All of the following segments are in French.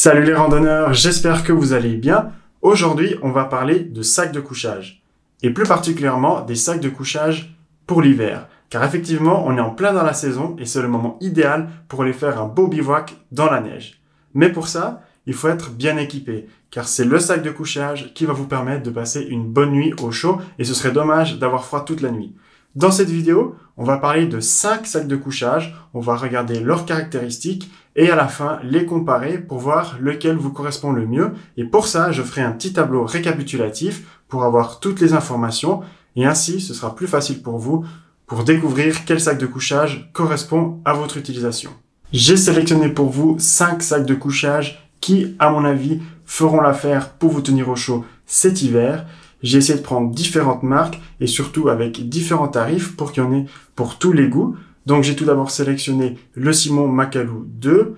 Salut les randonneurs, j'espère que vous allez bien. Aujourd'hui, on va parler de sacs de couchage. Et plus particulièrement des sacs de couchage pour l'hiver. Car effectivement, on est en plein dans la saison et c'est le moment idéal pour aller faire un beau bivouac dans la neige. Mais pour ça, il faut être bien équipé. Car c'est le sac de couchage qui va vous permettre de passer une bonne nuit au chaud et ce serait dommage d'avoir froid toute la nuit. Dans cette vidéo, on va parler de 5 sacs de couchage, on va regarder leurs caractéristiques et à la fin les comparer pour voir lequel vous correspond le mieux. Et pour ça, je ferai un petit tableau récapitulatif pour avoir toutes les informations et ainsi ce sera plus facile pour vous pour découvrir quel sac de couchage correspond à votre utilisation. J'ai sélectionné pour vous 5 sacs de couchage qui, à mon avis, feront l'affaire pour vous tenir au chaud cet hiver. J'ai essayé de prendre différentes marques et surtout avec différents tarifs pour qu'il y en ait pour tous les goûts. Donc j'ai tout d'abord sélectionné le Simon Macalou 2,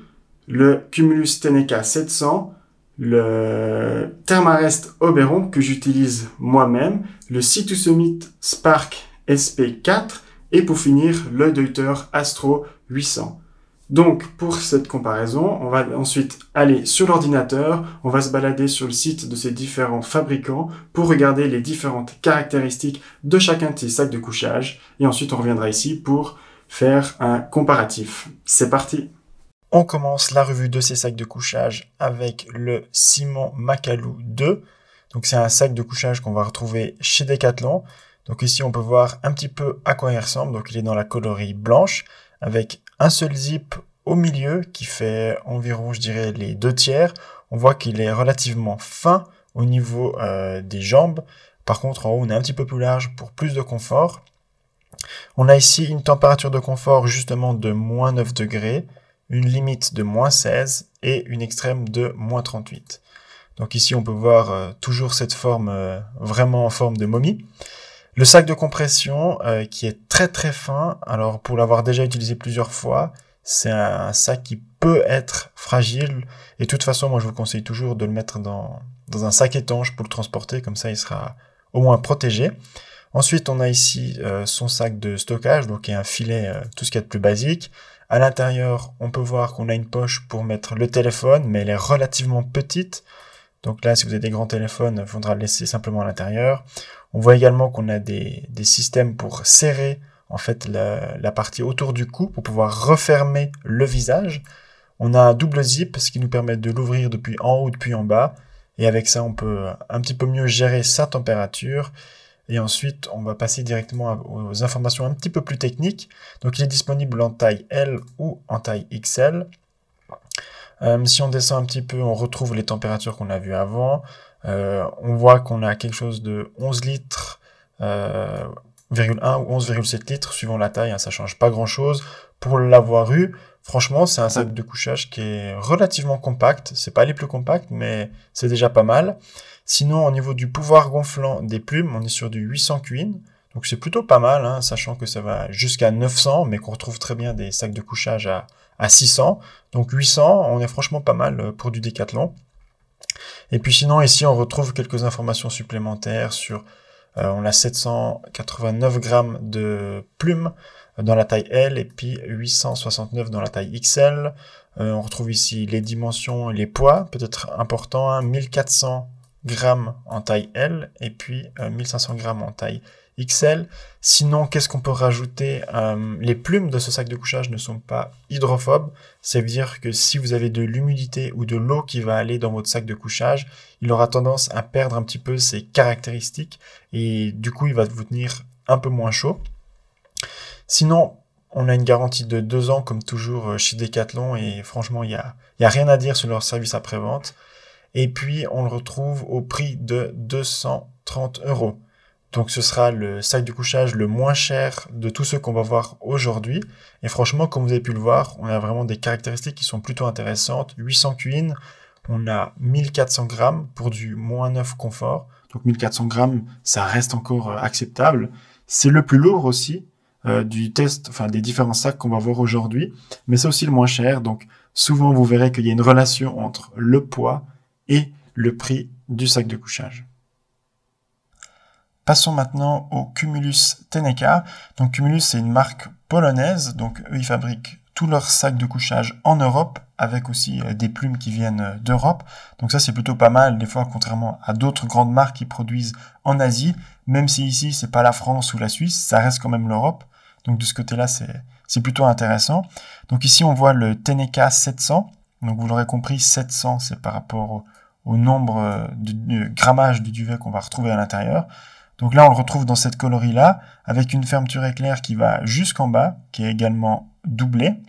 le Cumulus Teneca 700, le Thermarest Oberon que j'utilise moi-même, le to Summit Spark SP4 et pour finir le Deuter Astro 800. Donc pour cette comparaison, on va ensuite aller sur l'ordinateur, on va se balader sur le site de ces différents fabricants pour regarder les différentes caractéristiques de chacun de ces sacs de couchage et ensuite on reviendra ici pour faire un comparatif. C'est parti On commence la revue de ces sacs de couchage avec le Simon Macalou 2. Donc c'est un sac de couchage qu'on va retrouver chez Decathlon. Donc ici on peut voir un petit peu à quoi il ressemble. Donc il est dans la colorie blanche avec un seul zip au milieu qui fait environ je dirais les deux tiers. On voit qu'il est relativement fin au niveau euh, des jambes. Par contre en haut on est un petit peu plus large pour plus de confort. On a ici une température de confort justement de moins 9 degrés, une limite de moins 16 et une extrême de moins 38. Donc ici on peut voir euh, toujours cette forme euh, vraiment en forme de momie. Le sac de compression euh, qui est très très fin, alors pour l'avoir déjà utilisé plusieurs fois, c'est un, sac qui peut être fragile et de toute façon moi je vous conseille toujours de le mettre dans un sac étanche pour le transporter, comme ça il sera au moins protégé. Ensuite, on a ici euh, son sac de stockage, donc il y un filet, euh, tout ce qui est de plus basique. À l'intérieur, on peut voir qu'on a une poche pour mettre le téléphone, mais elle est relativement petite. Donc là, si vous avez des grands téléphones, il faudra le laisser simplement à l'intérieur. On voit également qu'on a des, des, systèmes pour serrer en fait la, la, partie autour du cou pour pouvoir refermer le visage. On a un double zip, ce qui nous permet de l'ouvrir depuis en haut, depuis en bas. Et avec ça, on peut euh, un petit peu mieux gérer sa température et ensuite, on va passer directement aux informations un petit peu plus techniques. Donc, il est disponible en taille L ou en taille XL. Euh, si on descend un petit peu, on retrouve les températures qu'on a vues avant. Euh, on voit qu'on a quelque chose de 11 litres, euh, ou 11,7 litres, suivant la taille, hein, ça change pas grand-chose. Pour l'avoir eu, franchement, c'est un sac de couchage qui est relativement compact. C'est pas les plus compacts, mais c'est déjà pas mal. Sinon, au niveau du pouvoir gonflant des plumes, on est sur du 800 queen, Donc c'est plutôt pas mal, hein, sachant que ça va jusqu'à 900, mais qu'on retrouve très bien des sacs de couchage à, 600. Donc 800, on est franchement pas mal euh, pour du décathlon. Et puis sinon, ici, on retrouve quelques informations supplémentaires sur... Euh, on a 789 grammes de plumes euh, dans la taille L et puis 869 dans la taille XL. on retrouve ici les dimensions et les poids, peut-être important, 1400 hein, grammes en taille L et puis 1500 euh, grammes en taille XL. Sinon, qu'est-ce qu'on peut rajouter euh, Les plumes de ce sac de couchage ne sont pas hydrophobes. c'est à dire que si vous avez de l'humidité ou de l'eau qui va aller dans votre sac de couchage, il aura tendance à perdre un petit peu ses caractéristiques et du coup, il va vous tenir un peu moins chaud. Sinon, on a une garantie de deux ans comme toujours euh, chez Decathlon et franchement, il n'y y a rien à dire sur leur service après-vente. Et puis, on le retrouve au prix de 230 euros. Donc ce sera le sac de couchage le moins cher de tous ceux qu'on va voir aujourd'hui. Et franchement, comme vous avez pu le voir, on a vraiment des caractéristiques qui sont plutôt intéressantes. 800 cuines, on a 1400 grammes pour du moins 9 confort. Donc 1400 grammes, ça reste encore euh, acceptable. C'est le plus lourd aussi euh, du test, enfin des différents sacs qu'on va voir aujourd'hui. Mais c'est aussi le moins cher. Donc souvent, vous verrez qu'il y a une relation entre le poids le prix du sac de couchage. Passons maintenant au Cumulus Teneka. Donc Cumulus c'est une marque polonaise, donc ils fabriquent tous leurs sacs de couchage en Europe, avec aussi euh, des plumes qui viennent euh, d'Europe. Donc ça c'est plutôt pas mal, des fois contrairement à d'autres grandes marques qui produisent en Asie, même si ici c'est pas la France ou la Suisse, ça reste quand même l'Europe. Donc de ce côté-là c'est plutôt intéressant. Donc ici on voit le Teneka 700. Donc vous l'aurez compris, 700 c'est par rapport au, au nombre euh, de, grammages grammage de duvet qu'on va retrouver à l'intérieur. Donc là, on le retrouve dans cette colorie-là, avec une fermeture éclair qui va jusqu'en bas, qui est également doublée.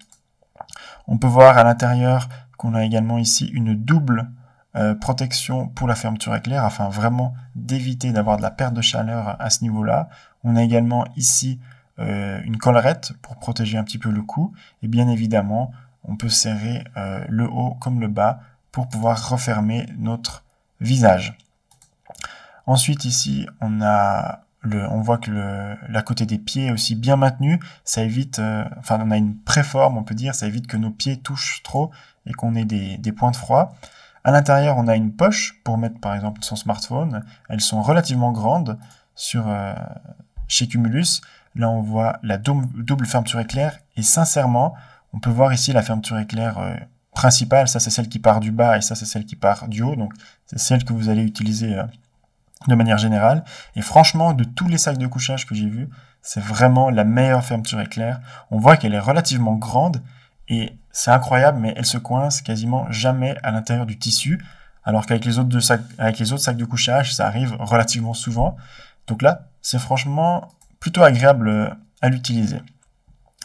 On peut voir à l'intérieur qu'on a également ici une double euh, protection pour la fermeture éclair, afin vraiment d'éviter d'avoir de la perte de chaleur à ce niveau-là. On a également ici euh, une collerette pour protéger un petit peu le cou. Et bien évidemment, on peut serrer le haut comme le bas pour pouvoir refermer notre visage. Ensuite ici, on a le, on voit que le, la côté des pieds est aussi bien maintenue. Ça évite, euh, enfin, on a une préforme, on peut dire, ça évite que nos pieds touchent trop et qu'on ait des, des, points de froid. À l'intérieur, on a une poche pour mettre, par exemple, son smartphone. Elles sont relativement grandes sur, euh, chez Cumulus. Là, on voit la double fermeture éclair et sincèrement, on peut voir ici la fermeture éclair euh, principale, ça c'est celle qui part du bas et ça c'est celle qui part du haut, donc c'est celle que vous allez utiliser euh, de manière générale. Et franchement, de tous les sacs de couchage que j'ai vus, c'est vraiment la meilleure fermeture éclair. On voit qu'elle est relativement grande et c'est incroyable, mais elle se coince quasiment jamais à l'intérieur du tissu, alors qu'avec les autres avec les autres sacs de couchage, ça arrive relativement souvent. Donc là, c'est franchement plutôt agréable euh, à l'utiliser.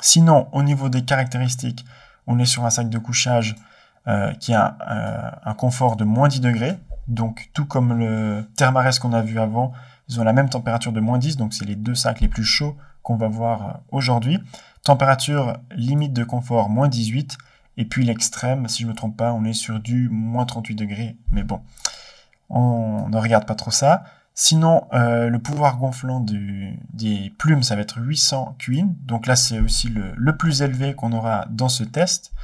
Sinon, au niveau des caractéristiques, on est sur un sac de couchage euh, qui a euh, un confort de moins 10 degrés. Donc, tout comme le Thermarest qu'on a vu avant, ils ont la même température de moins 10. Donc, c'est les deux sacs les plus chauds qu'on va voir euh, aujourd'hui. Température limite de confort moins 18. Et puis l'extrême, si je ne me trompe pas, on est sur du moins 38 degrés. Mais bon, on ne regarde pas trop ça. Sinon, euh, le pouvoir gonflant des plumes, ça va être 800 Queen Donc là, c'est aussi le, plus élevé qu'on aura dans ce test.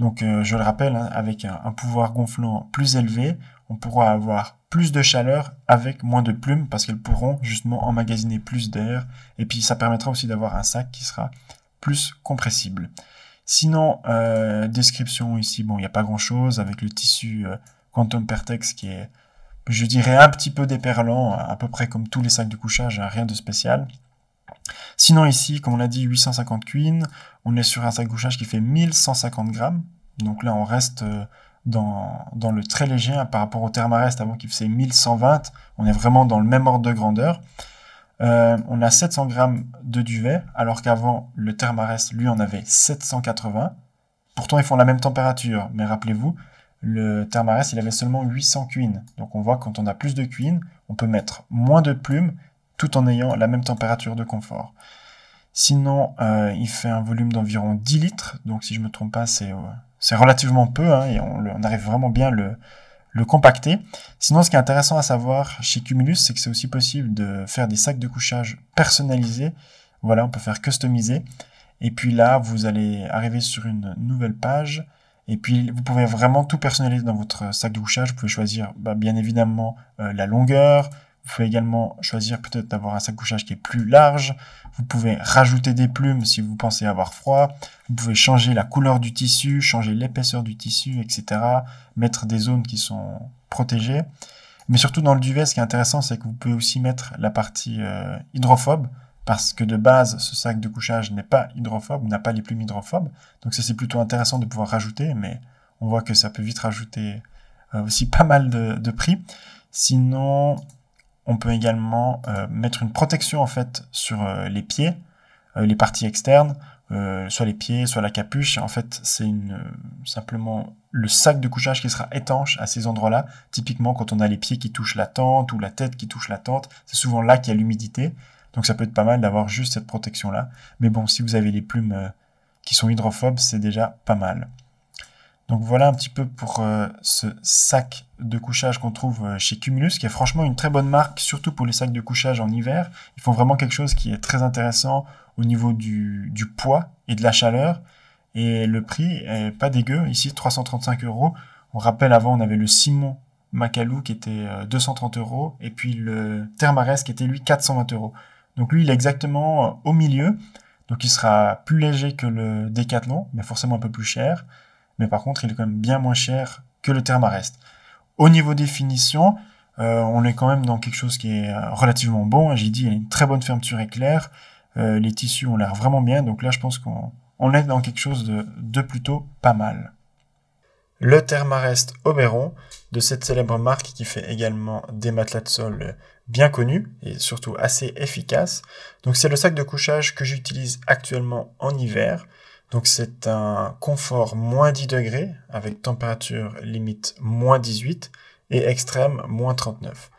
Donc euh, je le rappelle, hein, avec un, pouvoir gonflant plus élevé, on pourra avoir plus de chaleur avec moins de plumes parce qu'elles pourront justement emmagasiner plus d'air. Et puis ça permettra aussi d'avoir un sac qui sera plus compressible. Sinon, euh, description ici, bon, il n'y a pas grand-chose avec le tissu Quantum Pertex qui est je dirais un petit peu déperlant, à peu près comme tous les sacs de couchage, hein, rien de spécial. Sinon ici, comme on l'a dit, 850 queen, on est sur un sac de couchage qui fait 1150 grammes, donc là on reste euh, dans, le très léger hein, par rapport au Thermarest avant qui faisait 1120, on est vraiment dans le même ordre de grandeur. Euh, on a 700 grammes de duvet, alors qu'avant le Thermarest lui en avait 780. Pourtant ils font la même température, mais rappelez-vous, le thermarès il avait seulement 800 cuines. Donc on voit quand on a plus de cuines, on peut mettre moins de plumes tout en ayant la même température de confort. Sinon, euh, il fait un volume d'environ 10 litres. Donc si je me trompe pas, c'est euh, relativement peu hein, et on, on, arrive vraiment bien le, le compacter. Sinon, ce qui est intéressant à savoir chez Cumulus, c'est que c'est aussi possible de faire des sacs de couchage personnalisés. Voilà, on peut faire customiser. Et puis là, vous allez arriver sur une nouvelle page et puis, vous pouvez vraiment tout personnaliser dans votre sac de couchage. Vous pouvez choisir, bah, bien évidemment, euh, la longueur. Vous pouvez également choisir peut-être d'avoir un sac de couchage qui est plus large. Vous pouvez rajouter des plumes si vous pensez avoir froid. Vous pouvez changer la couleur du tissu, changer l'épaisseur du tissu, etc. Mettre des zones qui sont protégées. Mais surtout dans le duvet, ce qui est intéressant, c'est que vous pouvez aussi mettre la partie euh, hydrophobe parce que de base, ce sac de couchage n'est pas hydrophobe, n'a pas les plumes hydrophobes. Donc ça, c'est plutôt intéressant de pouvoir rajouter, mais on voit que ça peut vite rajouter euh, aussi pas mal de, prix. Sinon, on peut également euh, mettre une protection en fait sur euh, les pieds, les parties externes, soit les pieds, soit la capuche. En fait, c'est une simplement le sac de couchage qui sera étanche à ces endroits-là. Typiquement, quand on a les pieds qui touchent la tente ou la tête qui touche la tente, c'est souvent là qu'il y a l'humidité. Donc ça peut être pas mal d'avoir juste cette protection-là. Mais bon, si vous avez les plumes euh, qui sont hydrophobes, c'est déjà pas mal. Donc voilà un petit peu pour euh, ce sac de couchage qu'on trouve euh, chez Cumulus, qui est franchement une très bonne marque, surtout pour les sacs de couchage en hiver. Ils font vraiment quelque chose qui est très intéressant au niveau du, poids et de la chaleur. Et le prix est pas dégueu. Ici, 335 euros. On rappelle, avant, on avait le Simon Macalou qui était 230 euros, et puis le Thermares qui était lui 420 euros. Donc lui, il est exactement euh, au milieu. Donc il sera plus léger que le Decathlon, mais forcément un peu plus cher. Mais par contre, il est quand même bien moins cher que le Thermarest. Au niveau des finitions, euh, on est quand même dans quelque chose qui est euh, relativement bon. Hein, j'ai dit, il a une très bonne fermeture éclair. les tissus ont l'air vraiment bien. Donc là, je pense qu'on est dans quelque chose de, de plutôt pas mal. Le Thermarest Oberon, de cette célèbre marque qui fait également des matelas de sol euh, bien connus et surtout assez efficaces. Donc c'est le sac de couchage que j'utilise actuellement en hiver. Donc c'est un confort moins 10 degrés avec température limite moins 18 et extrême moins 39.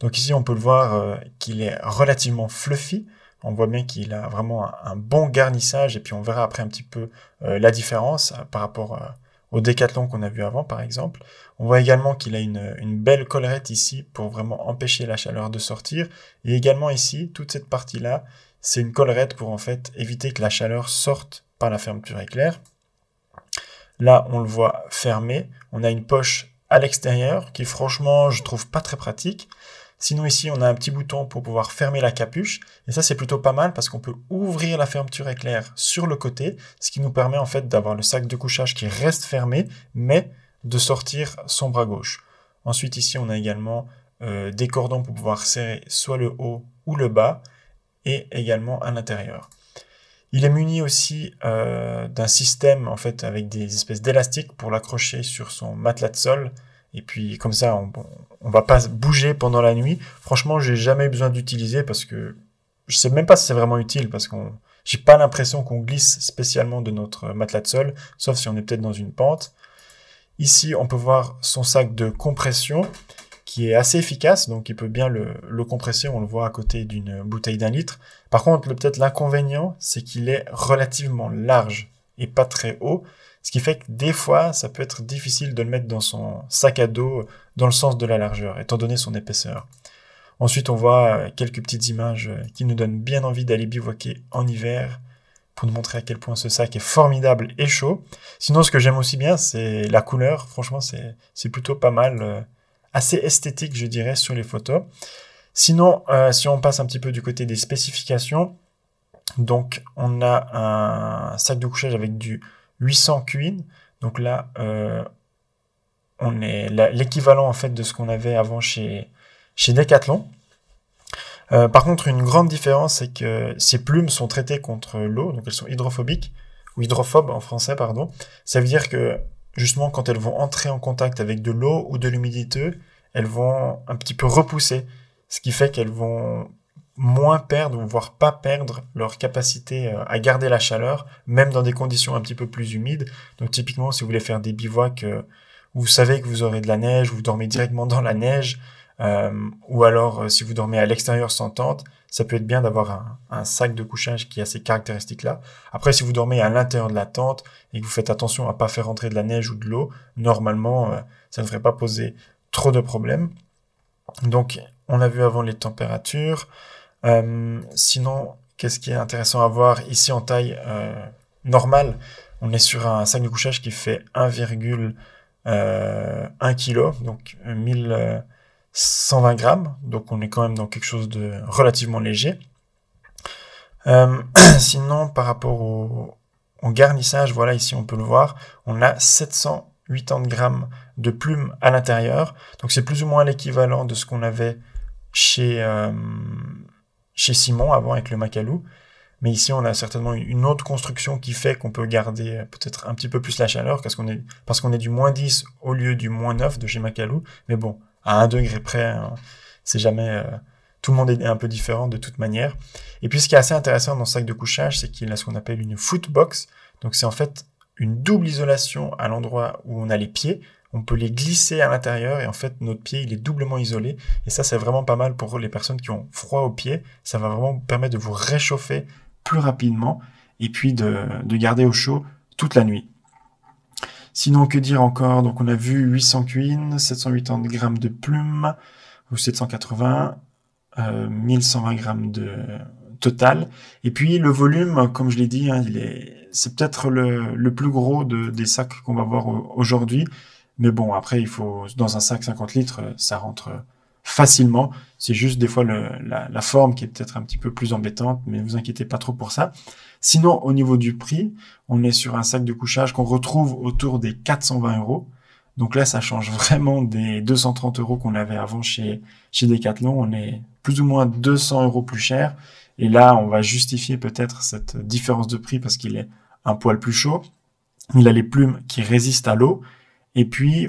Donc ici on peut le voir euh, qu'il est relativement fluffy. On voit bien qu'il a vraiment un, bon garnissage et puis on verra après un petit peu euh, la différence par rapport au décathlon qu'on a vu avant par exemple. On voit également qu'il a une, belle collerette ici pour vraiment empêcher la chaleur de sortir. Et également ici, toute cette partie-là, c'est une collerette pour en fait éviter que la chaleur sorte par la fermeture éclair. Là, on le voit fermé. On a une poche à l'extérieur qui franchement, je trouve pas très pratique. Sinon ici, on a un petit bouton pour pouvoir fermer la capuche. Et ça, c'est plutôt pas mal parce qu'on peut ouvrir la fermeture éclair sur le côté, ce qui nous permet en fait d'avoir le sac de couchage qui reste fermé, mais de sortir son bras gauche. Ensuite ici on a également euh, des cordons pour pouvoir serrer soit le haut ou le bas et également à l'intérieur. Il est muni aussi euh, d'un système en fait avec des espèces d'élastiques pour l'accrocher sur son matelas de sol et puis comme ça on, on va pas bouger pendant la nuit. Franchement j'ai jamais eu besoin d'utiliser parce que je sais même pas si c'est vraiment utile parce qu'on j'ai pas l'impression qu'on glisse spécialement de notre matelas de sol sauf si on est peut-être dans une pente. Ici, on peut voir son sac de compression qui est assez efficace, donc il peut bien le, compresser, on le voit à côté d'une bouteille d'un litre. Par contre, peut-être l'inconvénient, c'est qu'il est relativement large et pas très haut, ce qui fait que des fois, ça peut être difficile de le mettre dans son sac à dos dans le sens de la largeur, étant donné son épaisseur. Ensuite, on voit euh, quelques petites images euh, qui nous donnent bien envie d'aller bivouaquer en hiver pour nous montrer à quel point ce sac est formidable et chaud. Sinon, ce que j'aime aussi bien, c'est la couleur. Franchement, c'est plutôt pas mal, euh, assez esthétique, je dirais, sur les photos. Sinon, euh, si on passe un petit peu du côté des spécifications, donc on a un sac de couchage avec du 800 cuin. Donc là, euh, on est l'équivalent en fait de ce qu'on avait avant chez, chez Decathlon. Euh, par contre, une grande différence, c'est que ces plumes sont traitées contre l'eau, donc elles sont hydrophobiques, ou hydrophobes en français, pardon. Ça veut dire que, justement, quand elles vont entrer en contact avec de l'eau ou de l'humidité, elles vont un petit peu repousser, ce qui fait qu'elles vont moins perdre, voire pas perdre leur capacité euh, à garder la chaleur, même dans des conditions un petit peu plus humides. Donc typiquement, si vous voulez faire des bivouacs, euh, vous savez que vous aurez de la neige, vous dormez directement dans la neige, euh, ou alors, euh, si vous dormez à l'extérieur sans tente, ça peut être bien d'avoir un, sac de couchage qui a ces caractéristiques-là. Après, si vous dormez à l'intérieur de la tente et que vous faites attention à pas faire entrer de la neige ou de l'eau, normalement, euh, ça ne devrait pas poser trop de problèmes. Donc, on a vu avant les températures. Euh, sinon, qu'est-ce qui est intéressant à voir ici en taille euh, normale On est sur un sac de couchage qui fait 1,1 kg, donc 1000... 120 grammes, donc on est quand même dans quelque chose de relativement léger. Euh, sinon, par rapport au, garnissage, voilà, ici on peut le voir, on a 780 grammes de plumes à l'intérieur. Donc c'est plus ou moins l'équivalent de ce qu'on avait chez, euh, chez Simon avant avec le Macalou. Mais ici, on a certainement une autre construction qui fait qu'on peut garder peut-être un petit peu plus la chaleur parce qu'on est, parce qu'on est du moins 10 au lieu du moins 9 de chez Macalou. Mais bon, à un degré près. Hein. C'est jamais euh, tout le monde est un peu différent de toute manière. Et puis ce qui est assez intéressant dans ce sac de couchage, c'est qu'il a ce qu'on appelle une footbox. Donc c'est en fait une double isolation à l'endroit où on a les pieds. On peut les glisser à l'intérieur et en fait notre pied il est doublement isolé. Et ça c'est vraiment pas mal pour les personnes qui ont froid aux pieds. Ça va vraiment vous permettre de vous réchauffer plus rapidement et puis de garder au chaud toute la nuit. Sinon, que dire encore Donc, on a vu 800 cuines, 780 grammes de plumes, ou 780, 1120 euh, grammes de total. Et puis, le volume, comme je l'ai dit, hein, c'est peut-être le, plus gros des sacs qu'on va voir aujourd'hui. Mais bon, après, il faut, dans un sac 50 litres, ça rentre facilement. C'est juste des fois la, la, forme qui est peut-être un petit peu plus embêtante, mais ne vous inquiétez pas trop pour ça. Sinon, au niveau du prix, on est sur un sac de couchage qu'on retrouve autour des 420 euros. Donc là, ça change vraiment des 230 euros qu'on avait avant chez, chez Decathlon. On est plus ou moins 200 euros plus cher. Et là, on va justifier peut-être cette différence de prix parce qu'il est un poil plus chaud. Il a les plumes qui résistent à l'eau. Et puis,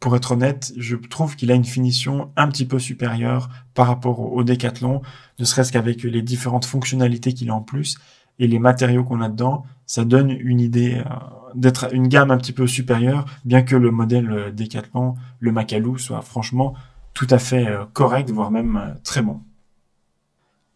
pour être honnête, je trouve qu'il a une finition un petit peu supérieure par rapport au, Décathlon, Decathlon, ne serait-ce qu'avec les différentes fonctionnalités qu'il a en plus et les matériaux qu'on a dedans, ça donne une idée euh, d'être une gamme un petit peu supérieure, bien que le modèle euh, Decathlon, le Macalou, soit franchement tout à fait euh, correct, voire même très bon.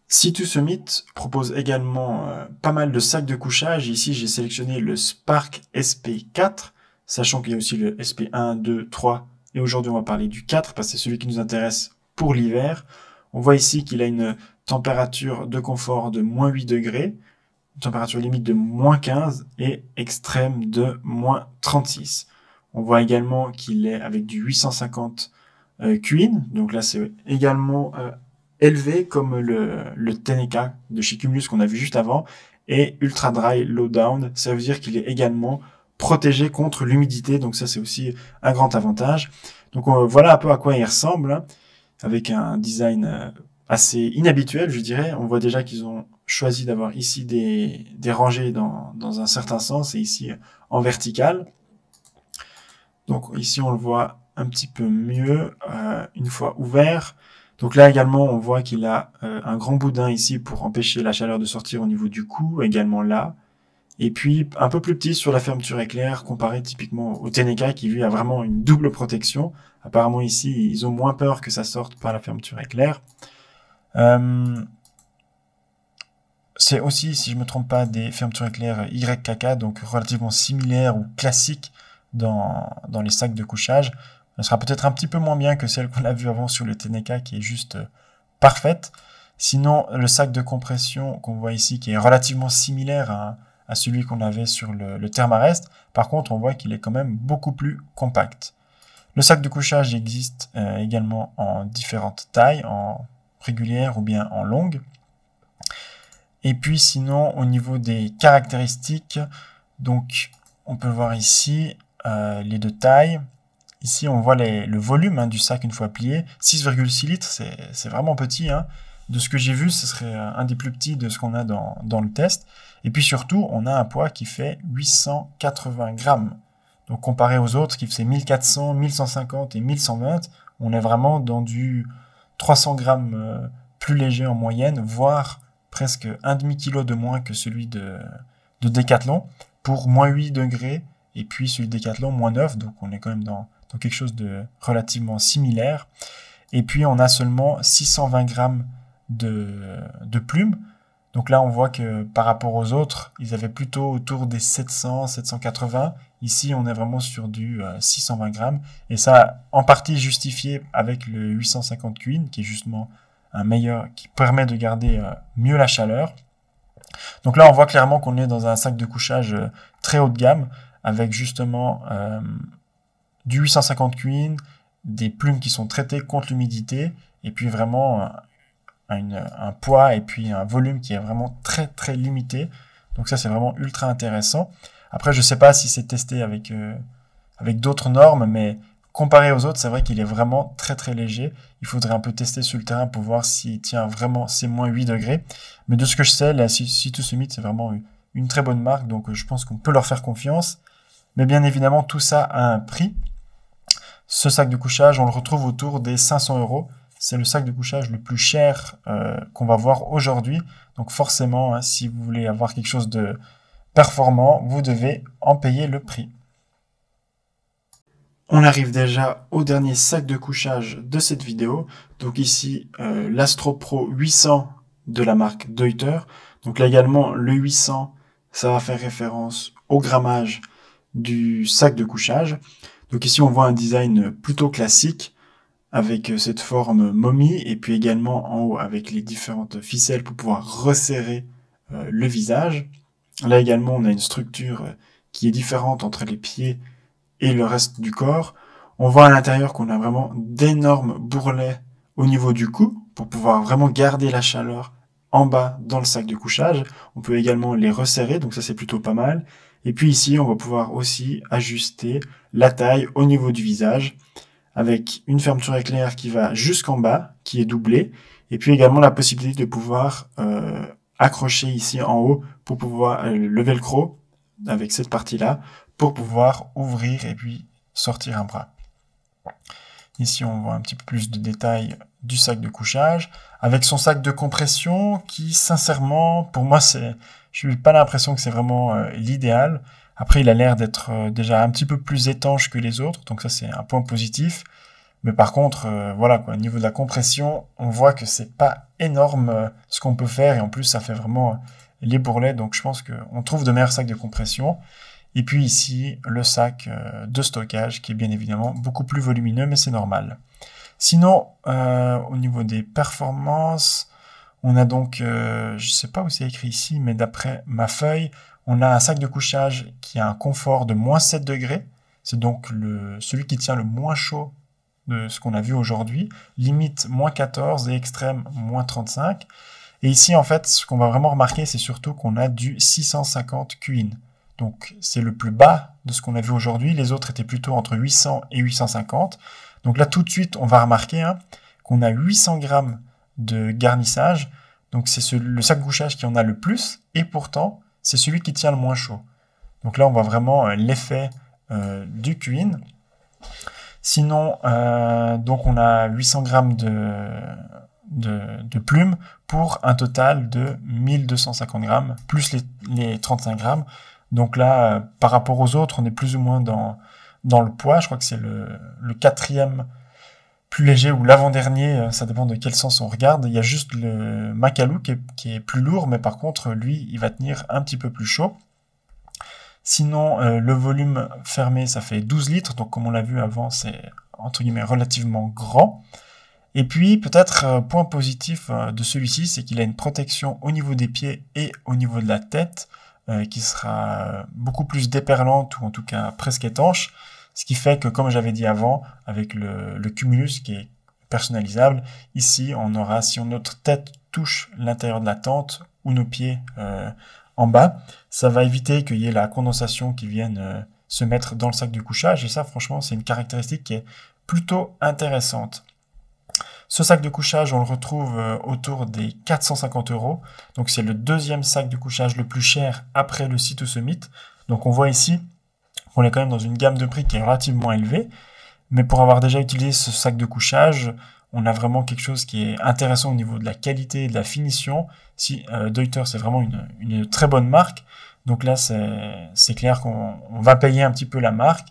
Situ Summit propose également pas mal de sacs de couchage. Ici, j'ai sélectionné le Spark SP4 sachant qu'il y a aussi le SP1, 2, 3, et aujourd'hui on va parler du 4, parce que c'est celui qui nous intéresse pour l'hiver. On voit ici qu'il a une température de confort de moins 8 degrés, une température limite de moins 15 et extrême de moins 36. On voit également qu'il est avec du 850 euh, Queen, donc là c'est également euh, élevé comme le, le de chez Cumulus qu'on a vu juste avant, et Ultra Dry Low Down, ça veut dire qu'il est également protégé contre l'humidité. Donc ça, c'est aussi un grand avantage. Donc voilà un peu à quoi il ressemble, hein, avec un design euh, assez inhabituel, je dirais. On voit déjà qu'ils ont choisi d'avoir ici des, des rangées dans, un certain sens et ici euh, en vertical. Donc ici, on le voit un petit peu mieux euh, une fois ouvert. Donc là également, on voit qu'il a un grand boudin ici pour empêcher la chaleur de sortir au niveau du cou, également là. Et puis un peu plus petit sur la fermeture éclair comparé typiquement au Teneka qui lui a vraiment une double protection. Apparemment ici ils ont moins peur que ça sorte par la fermeture éclair. Euh, c'est aussi, si je me trompe pas, des fermetures éclair YKK, donc relativement similaires ou classiques dans, dans les sacs de couchage. Elle sera peut-être un petit peu moins bien que celle qu'on a vue avant sur le Teneka qui est juste euh, parfaite. Sinon, le sac de compression qu'on voit ici, qui est relativement similaire à, à celui qu'on avait sur le, le Thermarest. Par contre, on voit qu'il est quand même beaucoup plus compact. Le sac de couchage existe euh, également en différentes tailles, en régulière ou bien en longue. Et puis sinon, au niveau des caractéristiques, donc on peut voir ici euh, les deux tailles. Ici, on voit les, le volume hein, du sac une fois plié. 6,6 litres, c'est vraiment petit. Hein de ce que j'ai vu, ce serait euh, un des plus petits de ce qu'on a dans, le test. Et puis surtout, on a un poids qui fait 880 grammes. Donc comparé aux autres qui faisaient 1400, 1150 et 1120, on est vraiment dans du 300 grammes euh, plus léger en moyenne, voire presque un demi-kilo de moins que celui de, Décathlon, Decathlon, pour moins 8 degrés, et puis celui de Decathlon, moins 9, donc on est quand même dans, dans quelque chose de relativement similaire. Et puis on a seulement 620 grammes de, plumes. Donc là, on voit que par rapport aux autres, ils avaient plutôt autour des 700, 780. Ici, on est vraiment sur du 620 euh, grammes. Et ça, en partie justifié avec le 850 Queen, qui est justement un meilleur, qui permet de garder euh, mieux la chaleur. Donc là, on voit clairement qu'on est dans un sac de couchage euh, très haut de gamme, avec justement du 850 Queen, des plumes qui sont traitées contre l'humidité, et puis vraiment un poids et puis un volume qui est vraiment très très limité. Donc ça c'est vraiment ultra intéressant. Après je sais pas si c'est testé avec euh, avec d'autres normes, mais comparé aux autres c'est vrai qu'il est vraiment très très léger. Il faudrait un peu tester sur le terrain pour voir s'il tient vraiment ces moins 8 degrés. Mais de ce que je sais, la Situ Summit c'est vraiment une très bonne marque, donc euh, je pense qu'on peut leur faire confiance. Mais bien évidemment tout ça a un prix. Ce sac de couchage on le retrouve autour des 500 euros c'est le sac de couchage le plus cher euh, qu'on va voir aujourd'hui. Donc forcément, hein, si vous voulez avoir quelque chose de performant, vous devez en payer le prix. On arrive déjà au dernier sac de couchage de cette vidéo. Donc ici, euh, l'Astro Pro 800 de la marque Deuter. Donc là également, le 800, ça va faire référence au grammage du sac de couchage. Donc ici, on voit un design plutôt classique avec euh, cette forme momie et puis également en haut avec les différentes ficelles pour pouvoir resserrer euh, le visage. Là également on a une structure euh, qui est différente entre les pieds et le reste du corps. On voit à l'intérieur qu'on a vraiment d'énormes bourrelets au niveau du cou pour pouvoir vraiment garder la chaleur en bas dans le sac de couchage. On peut également les resserrer, donc ça c'est plutôt pas mal. Et puis ici, on va pouvoir aussi ajuster la taille au niveau du visage avec une fermeture éclair qui va jusqu'en bas, qui est doublée, et puis également la possibilité de pouvoir euh, accrocher ici en haut pour pouvoir euh, lever le croc, avec cette partie-là pour pouvoir ouvrir et puis sortir un bras. Ici, on voit un petit peu plus de détails du sac de couchage, avec son sac de compression qui, sincèrement, pour moi, c'est, je n'ai pas l'impression que c'est vraiment euh, l'idéal. Après, il a l'air d'être euh, déjà un petit peu plus étanche que les autres, donc ça c'est un point positif. Mais par contre, euh, voilà quoi, au niveau de la compression, on voit que c'est pas énorme euh, ce qu'on peut faire et en plus ça fait vraiment les bourrelets, donc je pense qu'on trouve de meilleurs sacs de compression. Et puis ici, le sac de stockage qui est bien évidemment beaucoup plus volumineux, mais c'est normal. Sinon, au niveau des performances, on a donc, je sais pas où c'est écrit ici, mais d'après ma feuille, on a un sac de couchage qui a un confort de moins 7 degrés. C'est donc celui qui tient le moins chaud de ce qu'on a vu aujourd'hui. Limite moins 14 et extrême moins 35. Et ici, en fait, ce qu'on va vraiment remarquer, c'est surtout qu'on a du 650 Qin. Donc c'est le plus bas de ce qu'on a vu aujourd'hui. Les autres étaient plutôt entre 800 et 850. Donc là, tout de suite, on va remarquer hein, qu'on a 800 grammes de garnissage. Donc c'est le sac de couchage qui en a le plus. Et pourtant, c'est celui qui tient le moins chaud. Donc là, on voit vraiment euh, l'effet euh, du cuin. Sinon, euh, donc on a 800 grammes de, plumes pour un total de 1250 grammes, plus les, 35 grammes. Donc là, par rapport aux autres, on est plus ou moins dans, le poids. Je crois que c'est le, quatrième plus léger ou l'avant-dernier, euh, ça dépend de quel sens on regarde. Il y a juste le Macalou qui est, plus lourd, mais par contre, lui, il va tenir un petit peu plus chaud. Sinon, euh, le volume fermé, ça fait 12 litres, donc comme on l'a vu avant, c'est entre guillemets relativement grand. Et puis, peut-être, euh, point positif de celui-ci, c'est qu'il a une protection au niveau des pieds et au niveau de la tête, qui sera beaucoup plus déperlante ou en tout cas presque étanche ce qui fait que, comme j'avais dit avant, avec le, cumulus qui est personnalisable, ici on aura, si notre tête touche l'intérieur de la tente ou nos pieds euh, en bas, ça va éviter qu'il y ait la condensation qui vienne euh, se mettre dans le sac de couchage. Et ça, franchement, c'est une caractéristique qui est plutôt intéressante. Ce sac de couchage, on le retrouve euh, autour des 450 euros. Donc c'est le deuxième sac de couchage le plus cher après le ce Summit. Donc on voit ici on est quand même dans une gamme de prix qui est relativement élevée. Mais pour avoir déjà utilisé ce sac de couchage, on a vraiment quelque chose qui est intéressant au niveau de la qualité et de la finition. Si euh, Deuter, c'est vraiment une, une, très bonne marque. Donc là, c'est clair qu'on va payer un petit peu la marque.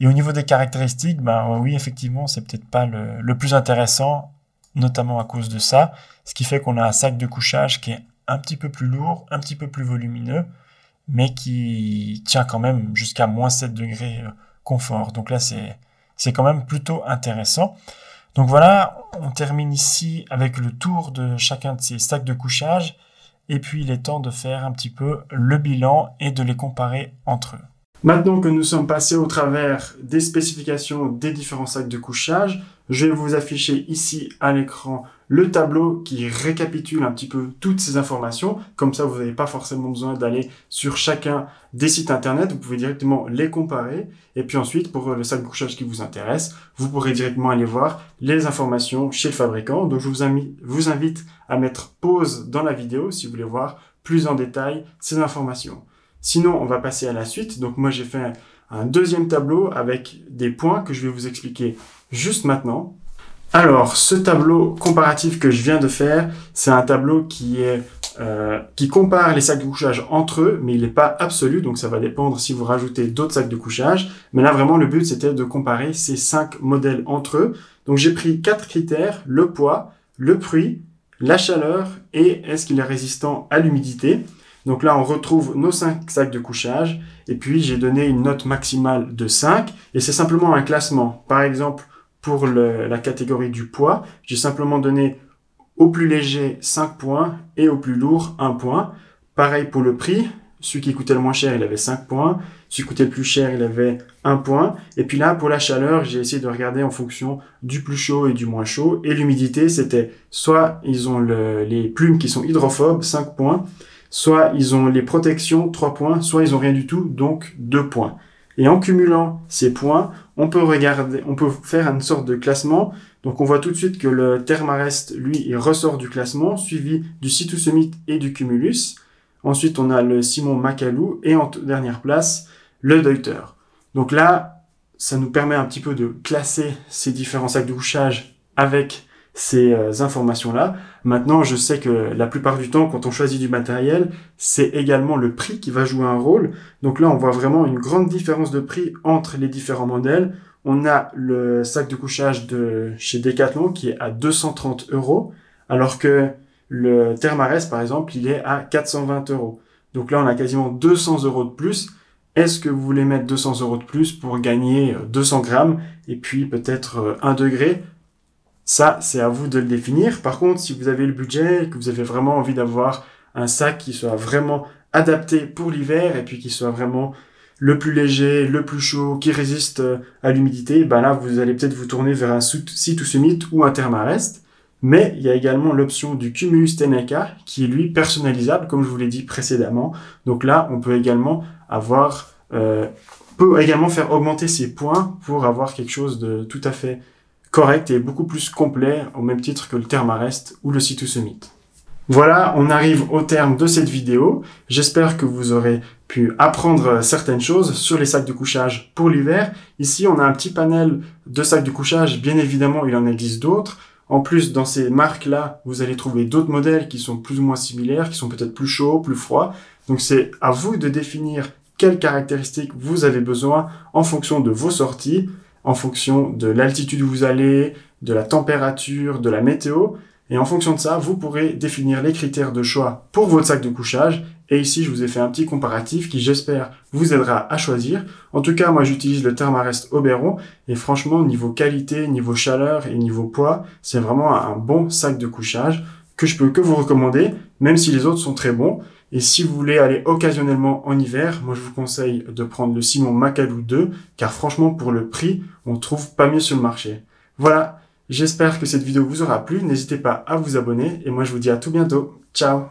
Et au niveau des caractéristiques, bah, oui, effectivement, c'est peut-être pas le, le plus intéressant, notamment à cause de ça. Ce qui fait qu'on a un sac de couchage qui est un petit peu plus lourd, un petit peu plus volumineux mais qui tient quand même jusqu'à moins 7 degrés euh, confort. Donc là, c'est, c'est quand même plutôt intéressant. Donc voilà, on termine ici avec le tour de chacun de ces sacs de couchage. Et puis il est temps de faire un petit peu le bilan et de les comparer entre eux. Maintenant que nous sommes passés au travers des spécifications des différents sacs de couchage, je vais vous afficher ici à l'écran le tableau qui récapitule un petit peu toutes ces informations. Comme ça, vous n'avez pas forcément besoin d'aller sur chacun des sites internet. Vous pouvez directement les comparer. Et puis ensuite, pour euh, le sac de couchage qui vous intéresse, vous pourrez directement aller voir les informations chez le fabricant. Donc, je vous invite à mettre pause dans la vidéo si vous voulez voir plus en détail ces informations. Sinon, on va passer à la suite. Donc, moi, j'ai fait un deuxième tableau avec des points que je vais vous expliquer juste maintenant. Alors, ce tableau comparatif que je viens de faire, c'est un tableau qui est euh, qui compare les sacs de couchage entre eux, mais il n'est pas absolu, donc ça va dépendre si vous rajoutez d'autres sacs de couchage. Mais là, vraiment, le but, c'était de comparer ces cinq modèles entre eux. Donc, j'ai pris quatre critères, le poids, le prix, la chaleur et est-ce qu'il est résistant à l'humidité. Donc là, on retrouve nos cinq sacs de couchage. Et puis, j'ai donné une note maximale de 5. Et c'est simplement un classement. Par exemple, pour la catégorie du poids. J'ai simplement donné au plus léger 5 points et au plus lourd 1 point. Pareil pour le prix. Celui qui coûtait le moins cher, il avait 5 points. Celui qui coûtait le plus cher, il avait 1 point. Et puis là, pour la chaleur, j'ai essayé de regarder en fonction du plus chaud et du moins chaud. Et l'humidité, c'était soit ils ont les plumes qui sont hydrophobes, 5 points, soit ils ont les protections, 3 points, soit ils ont rien du tout, donc 2 points. Et en cumulant ces points, on peut regarder, on peut faire une sorte de classement. Donc on voit tout de suite que le Thermarest, lui, il ressort du classement, suivi du Situ Summit et du Cumulus. Ensuite, on a le Simon Macalou et en dernière place, le Deuter. Donc là, ça nous permet un petit peu de classer ces différents sacs de couchage avec ces euh, informations-là. Maintenant, je sais que la plupart du temps, quand on choisit du matériel, c'est également le prix qui va jouer un rôle. Donc là, on voit vraiment une grande différence de prix entre les différents modèles. On a le sac de couchage de chez Decathlon qui est à 230 euros, alors que le Thermarest, par exemple, il est à 420 euros. Donc là, on a quasiment 200 euros de plus. Est-ce que vous voulez mettre 200 euros de plus pour gagner 200 euh, grammes et puis peut-être 1 euh, degré ça, c'est à vous de le définir. Par contre, si vous avez le budget, que vous avez vraiment envie d'avoir un sac qui soit vraiment adapté pour l'hiver et puis qui soit vraiment le plus léger, le plus chaud, qui résiste euh, à l'humidité, ben là, vous allez peut-être vous tourner vers un site ou summit ou un thermarest. Mais il y a également l'option du Cumulus Tenaka qui est lui personnalisable, comme je vous l'ai dit précédemment. Donc là, on peut également avoir, euh, peut également faire augmenter ses points pour avoir quelque chose de tout à fait correct et beaucoup plus complet au même titre que le Thermarest ou le c Summit. Voilà, on arrive au terme de cette vidéo. J'espère que vous aurez pu apprendre certaines choses sur les sacs de couchage pour l'hiver. Ici, on a un petit panel de sacs de couchage. Bien évidemment, il en existe d'autres. En plus, dans ces marques-là, vous allez trouver d'autres modèles qui sont plus ou moins similaires, qui sont peut-être plus chauds, plus froids. Donc c'est à vous de définir quelles caractéristiques vous avez besoin en fonction de vos sorties en fonction de l'altitude où vous allez, de la température, de la météo. Et en fonction de ça, vous pourrez définir les critères de choix pour votre sac de couchage. Et ici, je vous ai fait un petit comparatif qui, j'espère, vous aidera à choisir. En tout cas, moi, j'utilise le Thermarest Oberon. Et franchement, niveau qualité, niveau chaleur et niveau poids, c'est vraiment un bon sac de couchage que je peux que vous recommander, même si les autres sont très bons. Et si vous voulez aller occasionnellement en hiver, moi je vous conseille de prendre le Simon Macalou 2, car franchement pour le prix, on trouve pas mieux sur le marché. Voilà, j'espère que cette vidéo vous aura plu, n'hésitez pas à vous abonner, et moi je vous dis à tout bientôt, ciao